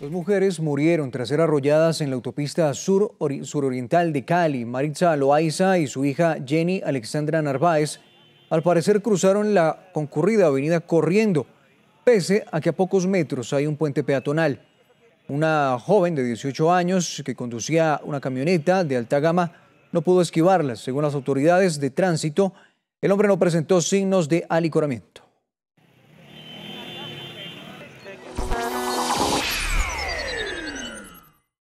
Dos mujeres murieron tras ser arrolladas en la autopista sur suroriental de Cali. Maritza Loaiza y su hija Jenny Alexandra Narváez al parecer cruzaron la concurrida avenida corriendo, pese a que a pocos metros hay un puente peatonal. Una joven de 18 años que conducía una camioneta de alta gama no pudo esquivarlas. Según las autoridades de tránsito, el hombre no presentó signos de alicoramiento.